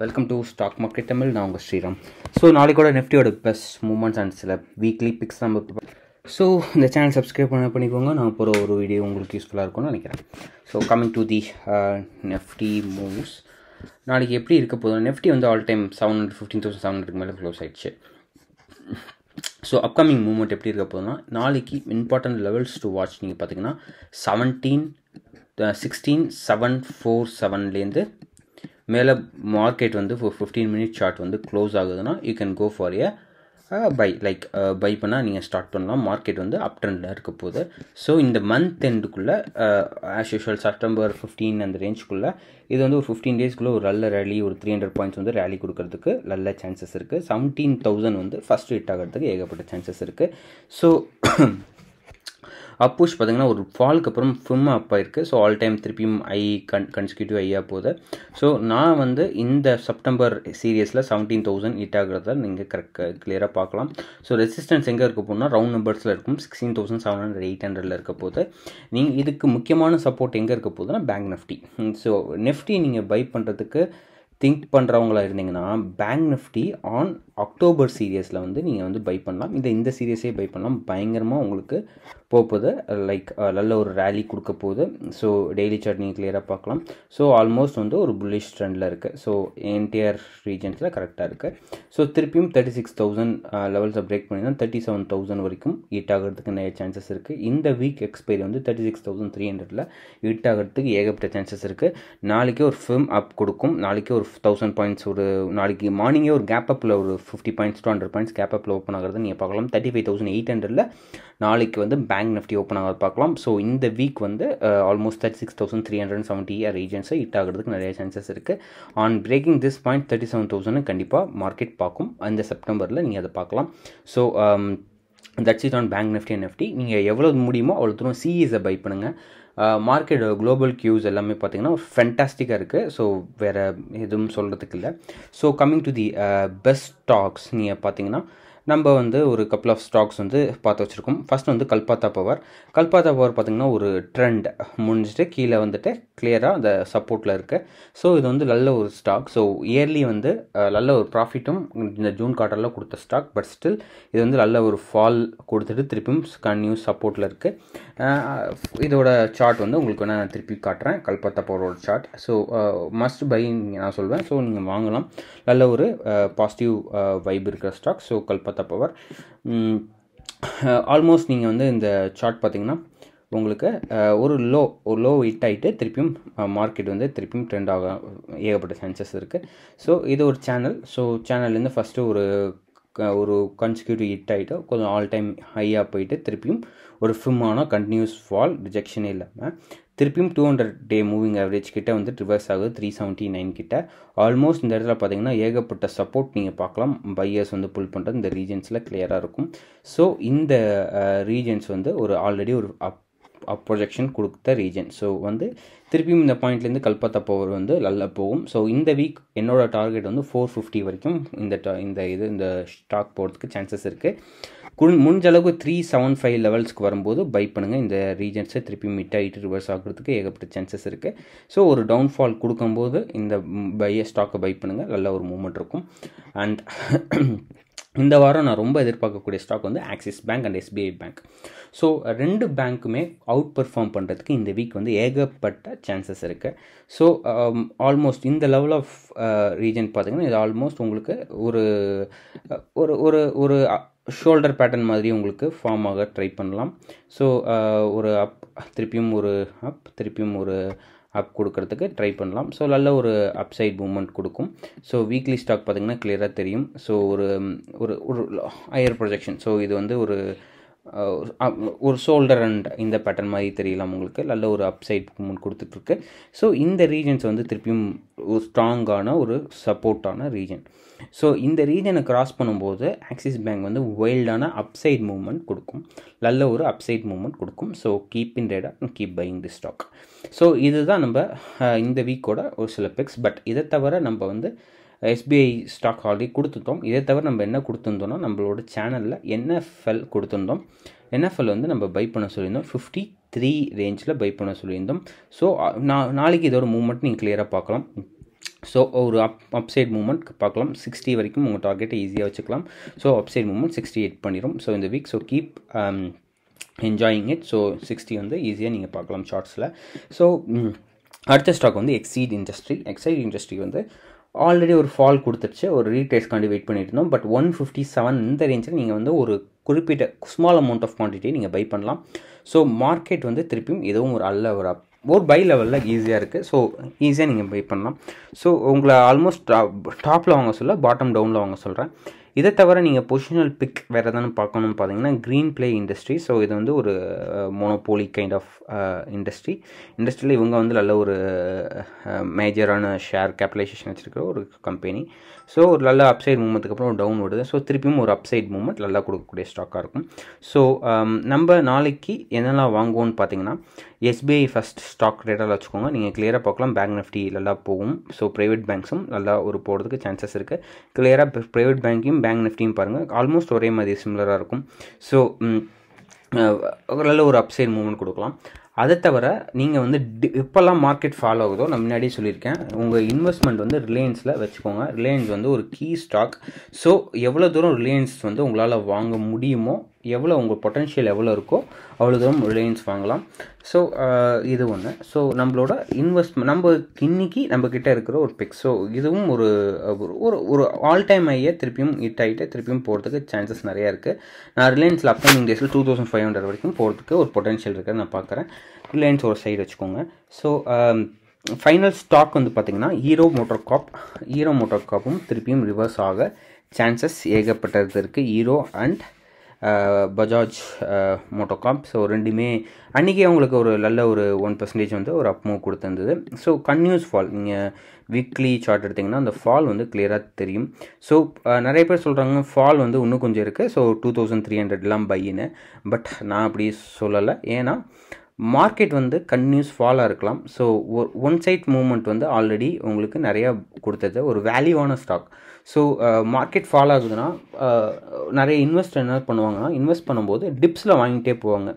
welcome to stock market Tamil நான் உங்கள் Sriram so நாளைக்கு கூட நிஃப்டியோட பெஸ்ட் மூமெண்ட்ஸ் அண்ட் சில வீக்லி பிக்ஸ் நம்ம ஸோ இந்த சேனல் சப்ஸ்கிரைப் பண்ண பண்ணிக்கோங்க நான் போகிற ஒரு வீடியோ உங்களுக்கு யூஸ்ஃபுல்லாக இருக்கும்னு நினைக்கிறேன் so coming to the Nifty moves நாளைக்கு எப்படி இருக்க போதும் நெஃப்டி வந்து all time seven hundred fifteen thousand seven hundred மேலே க்ளோஸ் ஆயிடுச்சு ஸோ அப்கமிங் மூமெண்ட் எப்படி இருக்க போதுன்னா நாளைக்கு இம்பார்ட்டன்ட் லெவல்ஸ் டு வாட்ச் நீங்கள் பார்த்தீங்கன்னா செவன்டீன் சிக்ஸ்டீன் செவன் ஃபோர் செவன்லேருந்து மேலே மார்க்கெட் வந்து ஃபோர் ஃபிஃப்டீன் மினிட் ஷார்ட் வந்து க்ளோஸ் ஆகுதுன்னா you can go for a buy like buy பண்ணால் நீங்கள் ஸ்டார்ட் பண்ணலாம் மார்க்கெட் வந்து அப் ட்ரெண்டில் இருக்க போகுது ஸோ இந்த மந்த் எண்டுக்குள்ளே ஆஸ் யூஷுவல் செப்டம்பர் ஃபிஃப்டீன் அந்த ரேஞ்சுக்குள்ளே இது வந்து ஒரு ஃபிஃப்டீன் டேஸ்க்குள்ளே ஒரு நல்ல ரேலி ஒரு த்ரீ ஹண்ட்ரட் பாயிண்ட்ஸ் வந்து ரேலி கொடுக்கறதுக்கு நல்ல சான்சஸ் இருக்குது செவன்டீன் தௌசண்ட் வந்து ஃபஸ்ட் ஹிட் ஆகிறதுக்கு ஏகப்பட்ட சான்சஸ் இருக்குது ஸோ அப் பார்த்தீங்கன்னா ஒரு ஃபாலுக்கு அப்புறம் ஃபிம் அப் ஆயிருக்கு ஸோ ஆல் டைம் திருப்பியும் ஐ கன் கன்சிக்யூட்டிவ் ஐயா போகுது ஸோ நான் வந்து இந்த செப்டம்பர் சீரியஸில் செவன்டீன் தௌசண்ட் ஹிட் ஆகிறத நீங்கள் கரெக்ட் கிளியராக பார்க்கலாம் ஸோ ரெசிஸ்டன்ஸ் எங்கே இருக்க போனால் ரவுண்ட் நம்பர்ஸில் இருக்கும் sixteen thousand seven hundred eight ஹண்ட்ரடில் இருக்க போது நீங்கள் இதுக்கு முக்கியமான சப்போர்ட் எங்கே இருக்க போகுதுன்னா பேங்க் நிஃப்டி ஸோ நிஃப்டி நீங்கள் பை பண்ணுறதுக்கு திங்க் பண்ணுறவங்களா இருந்தீங்கன்னா பேங்க் நிஃப்டி ஆன் அக்டோபர் சீரியஸில் வந்து நீங்கள் வந்து பை பண்ணலாம் இந்த இந்த சீரியஸே பை பண்ணலாம் பயங்கரமாக உங்களுக்கு போகுது லைக் நல்ல ஒரு ரேலி கொடுக்க போகுது ஸோ டெய்லி சார்ட் நீங்கள் கிளியராக பார்க்கலாம் ஸோ ஆல்மோஸ்ட் வந்து ஒரு புல்லிஷ் ட்ரெண்டில் இருக்குது ஸோ என்டிஆர் ரீஜன்ஸில் கரெக்டாக இருக்குது ஸோ திருப்பியும் தேர்ட்டி சிக்ஸ் தௌசண்ட் லெவல்ஸை பிரேக் பண்ணி தான் தேர்ட்டி செவன் தௌசண்ட் வரைக்கும் ஹீட் ஆகிறதுக்கு நிறைய சான்சஸ் இருக்குது இந்த வீக் எக்ஸ்பைரி வந்து தேர்ட்டி சிக்ஸ் தௌசண்ட் த்ரீ ஹண்ட்ரடில் ஹீட் ஆகிறதுக்கு ஏகப்பட்ட சான்சஸ் இருக்குது நாளைக்கே ஒரு ஃபிம் அப் கொடுக்கும் நாளைக்கே ஒரு தௌசண்ட் பாயிண்ட்ஸ் ஒரு நாளைக்கு மார்னிங்கே ஒரு கேப் அப்பில் ஒரு fifty points two hundred points gap அப்பில் ஓப்பன் ஆகிறது நீங்கள் பார்க்கலாம் தேர்ட்டி ஃபைவ் தௌசண்ட் எயிட் ஹண்ட்ரடில் நாளைக்கு வந்து பேங்க் நிஃப்டி ஓப்பன் ஆகிறது பார்க்கலாம் ஸோ இந்த வீக் வந்து almost thirty six thousand three hundred seventy or ரீஜன்ஸை ஹிட் ஆகிறதுக்கு நிறைய சான்சஸ் இருக்குது on breaking this point thirty seven thousand கண்டிப்பாக மார்க்கெட் பார்க்கும் அந்த செப்டம்பரில் நீங்கள் அதை பார்க்கலாம் so that's it on Bank Nifty and Nifty நீங்கள் எவ்வளோ முடியுமோ அவ்வளோ தூரம் சிஇஸை பை e பண்ணுங்கள் மார்க்கெட் குளோபல் கியூஸ் எல்லாமே பார்த்திங்கன்னா ஃபென்டாஸ்டிக்காக இருக்குது ஸோ வேறு எதுவும் சொல்கிறதுக்கு இல்லை so coming to the best stocks நீங்கள் பார்த்தீங்கன்னா நம்ம வந்து ஒரு கப்பல் ஆஃப் ஸ்டாக்ஸ் வந்து பார்த்து வச்சுருக்கோம் ஃபஸ்ட் வந்து கல்பாத்தா பவர் கல்பாத்தா பவர் பார்த்திங்கன்னா ஒரு ட்ரெண்ட் முடிஞ்சிட்டு கீழே வந்துட்டு கிளியராக அந்த சப்போர்ட்டில் இருக்குது ஸோ இது வந்து நல்ல ஒரு ஸ்டாக் ஸோ இயர்லி வந்து நல்ல ஒரு ப்ராஃபிட்டும் இந்த ஜூன் குவார்ட்டரில் கொடுத்த ஸ்டாக் பட் ஸ்டில் இது வந்து நல்ல ஒரு ஃபால் கொடுத்துட்டு திருப்பியும் கன்யூ சப்போர்ட்டில் இருக்குது இதோட சார்ட் வந்து உங்களுக்கு வேணால் நான் திருப்பி காட்டுறேன் கல்பாத்தா பவரோட சார்ட் ஸோ மஸ்ட் பை நான் சொல்வேன் ஸோ நீங்கள் வாங்கலாம் நல்ல ஒரு பாசிட்டிவ் வைப் இருக்கிற stock so Kalpataru the power almost நீங்கள் வந்து இந்த சார்ட் பார்த்தீங்கன்னா உங்களுக்கு ஒரு லோ ஒரு லோ ஹிட் ஆகிட்டு திருப்பியும் மார்க்கெட் வந்து திருப்பியும் ட்ரெண்ட் ஆக ஏகப்பட்ட சான்சஸ் இருக்குது ஸோ இது ஒரு சேனல் ஸோ சேனல்லேருந்து ஃபஸ்ட்டு ஒரு ஒரு கன்சிக்யூட்டிவ் ஹிட் ஆகிட்டு கொஞ்சம் ஆல் டைம் ஹையாக போயிட்டு திருப்பியும் ஒரு ஆனால் கண்டினியூஸ் ஃபால் ரிஜெக்ஷனே இல்லாமல் திருப்பியும் two hundred day moving average கிட்டே வந்து ரிவர்ஸ் ஆகுது த்ரீ செவன்ட்டி நைன் கிட்ட ஆல்மோஸ்ட் இந்த இடத்துல பார்த்தீங்கன்னா ஏகப்பட்ட சப்போர்ட் நீங்கள் பார்க்கலாம் பையர்ஸ் வந்து புல் பண்ணுறது இந்த ரீஜன்ஸில் கிளியராக இருக்கும் ஸோ இந்த ரீஜன்ஸ் வந்து ஒரு ஆல்ரெடி ஒரு அப் ப்ரொஜெக்ஷன் கொடுத்த ரீஜன் ஸோ வந்து திருப்பியும் இந்த பாயிண்ட்லேருந்து கல்பத்தா பவர் வந்து நல்லா போகும் ஸோ இந்த வீக் என்னோடய டார்கெட் வந்து ஃபோர் ஃபிஃப்டி வரைக்கும் இந்த இந்த இது இந்த ஸ்டாக் போகிறதுக்கு சான்சஸ் இருக்குது முடிஞ்சளவுக்கு த்ரீ செவன் ஃபைவ் லெவல்ஸ்க்கு வரும்போது பை பண்ணுங்கள் இந்த ரீஜன்ஸை திருப்பி மிட் ஆகிட்டு ரிவர்ஸ் ஆகிறதுக்கு ஏகப்பட்ட சான்சஸ் இருக்குது ஸோ ஒரு டவுன்ஃபால் கொடுக்கும்போது இந்த பைய ஸ்டாக்கை பை பண்ணுங்கள் நல்ல ஒரு மூமெண்ட் இருக்கும் அண்ட் இந்த வாரம் நான் ரொம்ப எதிர்பார்க்கக்கூடிய ஸ்டாக் வந்து Axis Bank and SBI Bank so ரெண்டு பேங்க்குமே அவுட் பெர்ஃபார்ம் பண்ணுறதுக்கு இந்த வீக் வந்து ஏகப்பட்ட சான்சஸ் இருக்குது ஸோ ஆல்மோஸ்ட் இந்த லெவல் ஆஃப் ரீஜன் uh, பார்த்திங்கன்னா இது ஆல்மோஸ்ட் உங்களுக்கு ஒரு ஒரு ஒரு ஷோல்டர் பேட்டர்ன் மாதிரி உங்களுக்கு ஃபார்ம் ஆக ட்ரை பண்ணலாம் ஸோ ஒரு அப் திருப்பியும் ஒரு அப் திருப்பியும் ஒரு அப் கொடுக்கறதுக்கு ட்ரை பண்ணலாம் ஸோ நல்ல ஒரு அப்சைட் மூமெண்ட் கொடுக்கும் ஸோ வீக்லி ஸ்டாக் பார்த்திங்கன்னா கிளியராக தெரியும் ஸோ ஒரு ஒரு ஹையர் ப்ரொஜெக்ஷன் ஸோ இது வந்து ஒரு ஒரு ஷோல்டர் அண்ட் இந்த பேட்டர்ன் மாதிரி தெரியலாம் உங்களுக்கு நல்ல ஒரு அப்சைட் மூமெண்ட் கொடுத்துட்ருக்கு ஸோ இந்த ரீஜன்ஸ் வந்து திருப்பியும் ஒரு ஸ்ட்ராங்கான ஒரு சப்போர்ட்டான ரீஜன் ஸோ இந்த ரீஜனை கிராஸ் பண்ணும்போது ஆக்சிஸ் பேங்க் வந்து வைல்டான அப்சைட் மூவ்மெண்ட் கொடுக்கும் நல்ல ஒரு அப்சைட் மூவ்மெண்ட் கொடுக்கும் so keep in radar keep buying the stock so இதுதான் நம்ம இந்த வீக்கோட ஒரு சில பிக்ஸ் பட் இதை தவிர நம்ம வந்து எஸ்பிஐ ஸ்டாக் ஆல்ரெடி கொடுத்துட்டோம் இதே தவிர நம்ம என்ன கொடுத்துருந்தோம்னா நம்மளோட சேனலில் என்எஃப்எல் கொடுத்துருந்தோம் என்எஃப்எல் வந்து நம்ம பை பண்ண சொல்லியிருந்தோம் ஃபிஃப்டி த்ரீ ரேஞ்சில் பை பண்ண சொல்லியிருந்தோம் ஸோ நான் நாளைக்கு இதோட மூமெண்ட் நீங்கள் கிளியராக பார்க்கலாம் ஸோ ஒரு அப் அப்சைட் மூமெண்ட் பார்க்கலாம் சிக்ஸ்டி வரைக்கும் உங்கள் டார்கெட்டை ஈஸியாக வச்சுக்கலாம் so upside moment sixty eight பண்ணிடும் ஸோ இந்த week so keep enjoying it so sixty வந்து ஈஸியாக நீங்கள் பார்க்கலாம் ஷார்ட்ஸில் ஸோ அடுத்த ஸ்டாக் வந்து எக்ஸைட் இண்டஸ்ட்ரி எக்ஸைட் இண்டஸ்ட்ரி வந்து ஆல்ரெடி ஒரு ஃபால் கொடுத்துருச்சு ஒரு ரீட்ரேஸ்க்காண்டி வெயிட் பண்ணிட்டு இருந்தோம் பட் ஒன் ஃபிஃப்டி செவன் இந்த ரேஞ்சில் நீங்கள் வந்து ஒரு குறிப்பிட்ட ஸ்மால் அமௌண்ட் ஆஃப் குவான்டிட்டி நீங்கள் பை பண்ணலாம் ஸோ மார்க்கெட் வந்து திருப்பியும் எதுவும் ஒரு அல்ல ஒரு ஒரு பை லெவலில் ஈஸியாக இருக்குது ஸோ ஈஸியாக நீங்கள் பை பண்ணலாம் ஸோ உங்களை ஆல்மோஸ்ட் டாப்பில் வாங்க சொல்ல பாட்டம் டவுனில் வாங்க சொல்கிறேன் இதை தவிர நீங்கள் பொசிஷனல் பிக் வேறு எதானு பார்க்கணும்னு பார்த்தீங்கன்னா க்ரீன் பிளே இண்டஸ்ட்ரி ஸோ இது வந்து ஒரு மோனோபோலி கைண்ட் ஆஃப் இண்டஸ்ட்ரி இண்டஸ்ட்ரியில் இவங்க வந்து நல்ல ஒரு மேஜரான ஷேர் கேபிடலைசேஷன் வச்சுருக்கிற ஒரு கம்பெனி ஸோ ஒரு நல்ல அப்சைட் மூமெண்ட்டுக்கு அப்புறம் டவுன் வருது ஸோ திருப்பியும் ஒரு அப்சைட் மூமெண்ட் நல்லா கொடுக்கக்கூடிய ஸ்டாக்காக இருக்கும் ஸோ um, நம்ம நாளைக்கு என்னெல்லாம் வாங்குவோம்னு பார்த்தீங்கன்னா எஸ்பிஐ ஃபஸ்ட் ஸ்டாக் ரேட்டாக வச்சுக்கோங்க நீங்கள் கிளியராக பார்க்கலாம் பேங்க் நிஃப்டி நல்லா போகும் ஸோ ப்ரைவேட் பேங்க்ஸும் நல்லா ஒரு போகிறதுக்கு சான்சஸ் இருக்குது கிளியராக ப்ரைவேட் பேங்க்கையும் பேங்க் நிஃப்டியும் பாருங்கள் ஆல்மோஸ்ட் ஒரே மாதிரி சிம்லராக இருக்கும் ஸோ நல்ல ஒரு அப்சைட் மூவ்மெண்ட் கொடுக்கலாம் அதை தவிர நீங்கள் வந்து டி இப்போல்லாம் மார்க்கெட் ஃபாலோ ஆகுதோ நான் முன்னாடியே சொல்லியிருக்கேன் உங்கள் இன்வெஸ்ட்மெண்ட் வந்து ரிலையன்ஸில் வச்சுக்கோங்க ரிலையன்ஸ் வந்து ஒரு கீ ஸ்டாக் ஸோ எவ்வளோ தூரம் ரிலையன்ஸ் வந்து உங்களால் வாங்க முடியுமோ எவ்வளோ உங்கள் பொட்டன்ஷியல் எவ்வளோ இருக்கோ அவ்வளோ தூரம் ரிலையன்ஸ் வாங்கலாம் ஸோ இது ஒன்று ஸோ நம்மளோட இன்வெஸ்ட்மெண்ட் நம்ம நம்ம கிட்டே இருக்கிற ஒரு பிக் ஸோ இதுவும் ஒரு ஒரு ஒரு ஆல் டைம் ஐயே திருப்பியும் இட் ஆகிட்டு திருப்பியும் போகிறதுக்கு சான்சஸ் நிறையா இருக்குது நான் ரிலையன்ஸில் அப்கமிங் டேஸில் டூ தௌசண்ட் ஃபைவ் ஹண்ட்ரட் வரைக்கும் போகிறதுக்கு ஒரு பொட்டன்ஷியல் இருக்கிறத நான் பார்க்குறேன் ரிலையன்ஸ் ஒரு சைடு வச்சுக்கோங்க ஸோ ஃபைனல் ஸ்டாக் வந்து பார்த்திங்கன்னா Hero Motor Corp Hero Motor காப்பும் திருப்பியும் ரிவர்ஸ் ஆக சான்சஸ் ஏகப்பட்டது இருக்குது Hero and Bajaj MotoCorp so ரெண்டுமே அன்றைக்கே அவங்களுக்கு ஒரு நல்ல ஒரு ஒன் பர்சன்டேஜ் வந்து ஒரு அப்மூவ் கொடுத்துருந்தது ஸோ கன்யூஸ் ஃபால் நீங்கள் வீக்லி சார்ட் எடுத்திங்கன்னா அந்த ஃபால் வந்து கிளியராக தெரியும் ஸோ நிறைய பேர் சொல்கிறாங்க ஃபால் வந்து இன்னும் கொஞ்சம் இருக்குது ஸோ டூ தௌசண்ட் த்ரீ ஹண்ட்ரட்லாம் பையின்னு பட் நான் அப்படி சொல்லலை ஏன்னா மார்க்கெட் வந்து கன்யூஸ் ஃபாலாக இருக்கலாம் ஸோ ஒன் சைட் மூமெண்ட் வந்து ஆல்ரெடி உங்களுக்கு நிறையா கொடுத்தது ஒரு வேல்யூவான ஸ்டாக் ஸோ மார்க்கெட் ஃபால் ஆகுதுன்னா uh, நிறைய இன்வெஸ்டர் என்ன பண்ணுவாங்கன்னா இன்வெஸ்ட் பண்ணும்போது டிப்ஸில் வாங்கிட்டே போவாங்க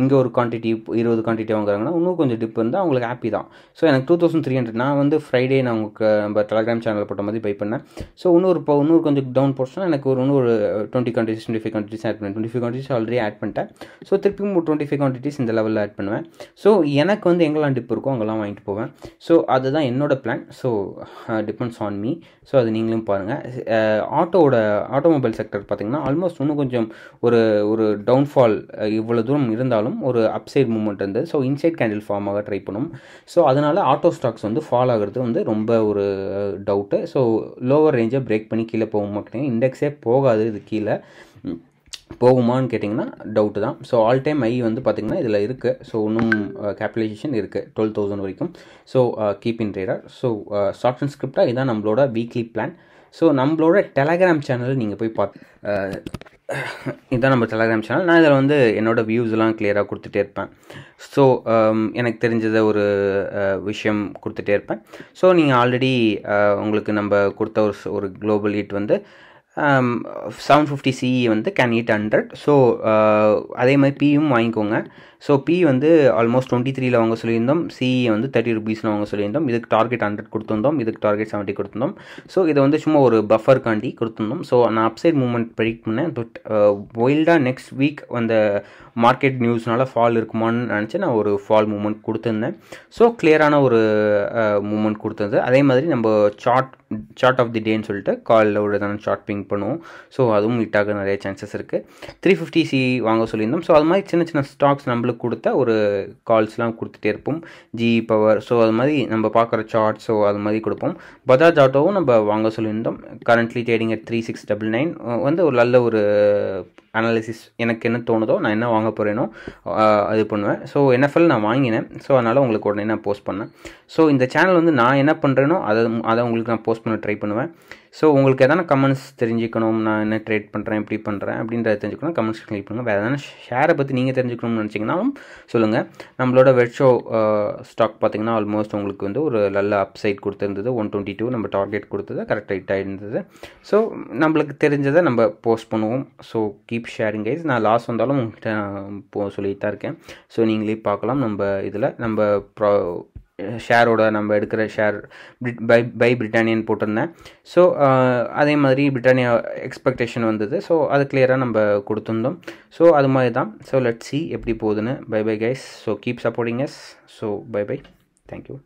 இங்கே ஒரு குவான்டிட்டி இருபது குவான்டிட்டி வாங்குறாங்கன்னா இன்னும் கொஞ்சம் டிப் இருந்தால் அவங்களுக்கு ஹாப்பி தான் ஸோ எனக்கு டூ தௌசண்ட் த்ரீ ஹண்ட்ரட் நான் வந்து ஃப்ரைடே நான் உங்களுக்கு நம்ம டெலகிராம் சேனல் போட்ட மாதிரி பை பண்ணேன் ஸோ இன்னொரு இப்போ இன்னொரு கொஞ்சம் டவுன் போச்சுன்னா எனக்கு ஒரு இன்னொரு twenty quantities twenty five quantities add பண்ணுவேன் twenty five quantities already add பண்ணிட்டேன் ஸோ திருப்பியும் டுவெண்ட்டி ஃபைவ் குவான்டிட்டிஸ் இந்த லெவலில் ஆட் பண்ணுவேன் ஸோ எனக்கு வந்து எங்கெல்லாம் டிப் இருக்கோ அங்கெல்லாம் வாங்கிட்டு போவேன் ஸோ அதுதான் என்னோட plan so depends on me so அது நீங்களும் பாருங்கள் ஆட்டோவோட ஆட்டோமொபைல் செக்டர் பார்த்திங்கன்னா ஆல்மோஸ்ட் இன்னும் கொஞ்சம் ஒரு ஒரு டவுன்ஃபால் இவ்வளோ தூரம் இருந்தாலும் இருந்தாலும் ஒரு அப்சைட் மூமெண்ட் இருந்தது ஸோ இன்சைட் கேண்டில் ஃபார்ம் ஆக ட்ரை பண்ணும் ஸோ அதனால் ஆட்டோ ஸ்டாக்ஸ் வந்து ஃபால் ஆகிறது வந்து ரொம்ப ஒரு டவுட்டு ஸோ லோவர் ரேஞ்சை பிரேக் பண்ணி கீழே போகும் மாட்டேங்க இண்டெக்ஸே போகாது இது கீழே போகுமான்னு கேட்டிங்கன்னா டவுட்டு தான் ஸோ ஆல் டைம் ஐ வந்து பார்த்திங்கன்னா இதில் இருக்குது ஸோ இன்னும் கேபிடலைசேஷன் இருக்குது டுவெல் தௌசண்ட் வரைக்கும் so keep in trader so short and ஸ்கிரிப்டாக இதுதான் நம்மளோட வீக்லி பிளான் ஸோ நம்மளோட டெலகிராம் சேனலில் நீங்கள் போய் பார்த்து இதுதான் நம்ம டெலகிராம் சேனல் நான் இதில் வந்து என்னோடய வியூஸ்லாம் கிளியராக கொடுத்துட்டே இருப்பேன் ஸோ um, எனக்கு தெரிஞ்சதை ஒரு uh, விஷயம் கொடுத்துட்டே இருப்பேன் ஸோ நீங்கள் ஆல்ரெடி உங்களுக்கு நம்ம கொடுத்த ஒரு ஒரு குளோபல் ஹீட் வந்து செவன் ஃபிஃப்டி சிஇ வந்து கேன் ஹீட் ஹண்ட்ரட் ஸோ அதே மாதிரி பியும் வாங்கிக்கோங்க ஸோ பி வந்து ஆல்மோஸ்ட் டுவெண்ட்டி த்ரீல வாங்க சொல்லியிருந்தோம் சி வந்து தேர்ட்டி ருபீஸில் வாங்க சொல்லியிருந்தோம் இதுக்கு டார்கெட் ஹண்ட்ரட் கொடுத்துருந்தோம் இதுக்கு டார்கெட் செவன்ட்டி கொடுத்துருந்தோம் ஸோ இதை வந்து சும்மா ஒரு காண்டி கொடுத்துருந்தோம் ஸோ நான் அப்சைட் மூமெண்ட் ப்ரெடிக்ட் பண்ணேன் பட் ஒயில்டாக நெக்ஸ்ட் வீக் அந்த மார்க்கெட் நியூஸ்னால ஃபால் இருக்குமான்னு நினச்சி நான் ஒரு ஃபால் மூமெண்ட் கொடுத்துருந்தேன் ஸோ கிளியரான ஒரு மூமெண்ட் uh, கொடுத்தது அதே மாதிரி நம்ம சார்ட் சார்ட் ஆஃப் தி டேன்னு சொல்லிட்டு காலில் ஒரு தானே ஷார்ட் பிங்க் பண்ணுவோம் ஸோ அதுவும் ஹீட்டாக நிறைய சான்சஸ் இருக்குது த்ரீ ஃபிஃப்டி சி வாங்க சொல்லியிருந்தோம் ஸோ அது மாதிரி சின்ன சின்ன ஸ்டாக்ஸ் நம்மளுக்கு நம்மளுக்கு கொடுத்த ஒரு கால்ஸ்லாம் கொடுத்துட்டே இருப்போம் ஜி பவர் ஸோ அது மாதிரி நம்ம பார்க்குற சார்ட்ஸோ அது மாதிரி கொடுப்போம் பஜாஜ் ஆட்டோவும் நம்ம வாங்க சொல்லியிருந்தோம் currently trading at three six double nine வந்து ஒரு நல்ல ஒரு அனாலிசிஸ் எனக்கு என்ன தோணுதோ நான் என்ன வாங்க போகிறேனோ அது பண்ணுவேன் ஸோ என்எஃப்எல் நான் வாங்கினேன் ஸோ அதனால் உங்களுக்கு உடனே நான் போஸ்ட் பண்ணேன் ஸோ இந்த சேனல் வந்து நான் என்ன பண்ணுறேனோ அதை அதை உங்களுக்கு நான் போஸ்ட் பண்ண ட்ரை பண்ணுவேன் ஸோ உங்களுக்கு எதனா கமெண்ட்ஸ் தெரிஞ்சுக்கணும் நான் என்ன ட்ரேட் பண்ணுறேன் எப்படி பண்ணுறேன் அப்படின்றத தெரிஞ்சுக்கணும் கமெண்ட்ஸ் கிளிக் பண்ணுங்கள் வேறு எதனா ஷேரை பற்றி நீங்கள் தெரிஞ்சுக்கணும்னு நினச்சிங்கன்னாலும் சொல்லுங்கள் நம்மளோட வெட்ஷோ ஸ்டாக் பார்த்திங்கன்னா ஆல்மோஸ்ட் உங்களுக்கு வந்து ஒரு நல்ல அப்சைட் கொடுத்துருந்தது ஒன் டுவெண்ட்டி டூ நம்ம டார்கெட் கொடுத்தது கரெக்ட் ஹைட்டாக இருந்தது ஸோ நம்மளுக்கு தெரிஞ்சதை நம்ம போஸ்ட் பண்ணுவோம் ஸோ கீப் ஷேரிங் கைஸ் நான் லாஸ் வந்தாலும் உங்கள்கிட்ட நான் சொல்லிட்டு தான் இருக்கேன் ஸோ நீங்களே பார்க்கலாம் நம்ம இதில் நம்ம ப்ரா ஷேரோட நம்ம எடுக்கிற ஷேர் பை பை பிரிட்டானியன் போட்டிருந்தேன் ஸோ அதே மாதிரி பிரிட்டானியா எக்ஸ்பெக்டேஷன் வந்தது ஸோ அது கிளியராக நம்ம கொடுத்துருந்தோம் ஸோ அது மாதிரி தான் ஸோ லெட் சி எப்படி போகுதுன்னு bye bye guys so keep supporting us so bye bye thank you